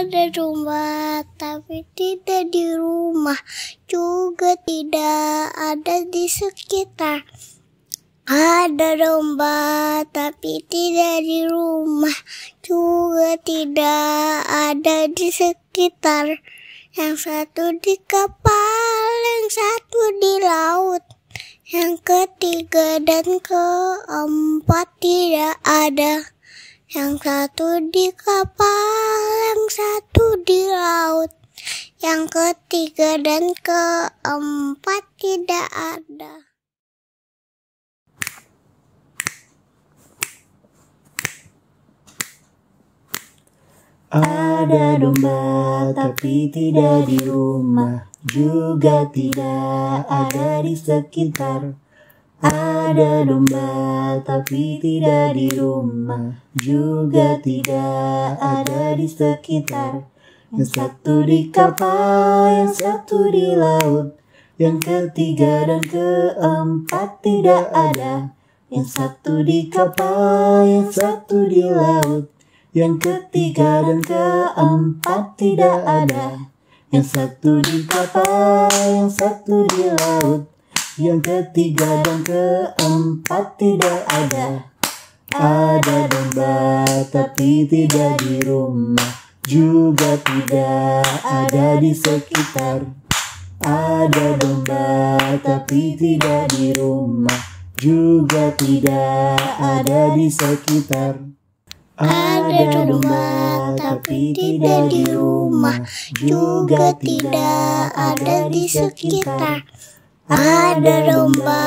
ada domba, tapi tidak di rumah, juga tidak ada di sekitar. Ada domba, tapi tidak di rumah, juga tidak ada di sekitar. Yang satu di kapal, yang satu di laut. Yang ketiga dan keempat tidak ada. Yang satu di kapal, yang ketiga dan keempat tidak ada. Ada domba tapi tidak di rumah, juga tidak ada di sekitar. Ada domba tapi tidak di rumah, juga tidak ada di sekitar. Yang satu di kapal, yang satu di laut Yang ketiga dan keempat tidak ada Yang satu di kapal, yang satu di laut Yang ketiga dan keempat tidak ada Yang satu di kapal, yang satu di laut Yang ketiga dan keempat tidak ada Ada domba tapi tidak di rumah juga tidak ada di sekitar. Ada domba tapi tidak di rumah, juga tidak ada di sekitar. Ada domba tapi tidak di rumah, juga tidak ada di sekitar. Ada domba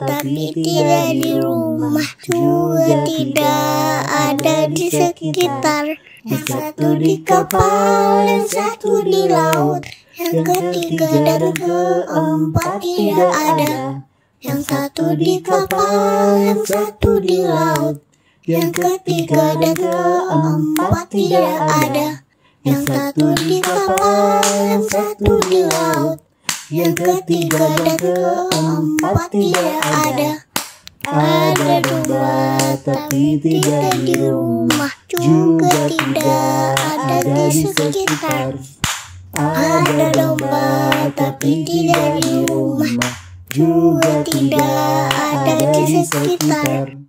tapi tidak di rumah Juga tidak ada di sekitar Yang satu di kapal, yang satu di laut Yang ketiga dan keempat tidak ada Yang satu di kapal, yang satu di laut yang ketiga dan keempat tidak ada Yang satu di kapal, yang satu di laut yang ketiga dan keempat tidak ada Ada domba tapi tidak di rumah Juga tidak ada di sekitar Ada domba tapi tidak di rumah Juga tidak ada di sekitar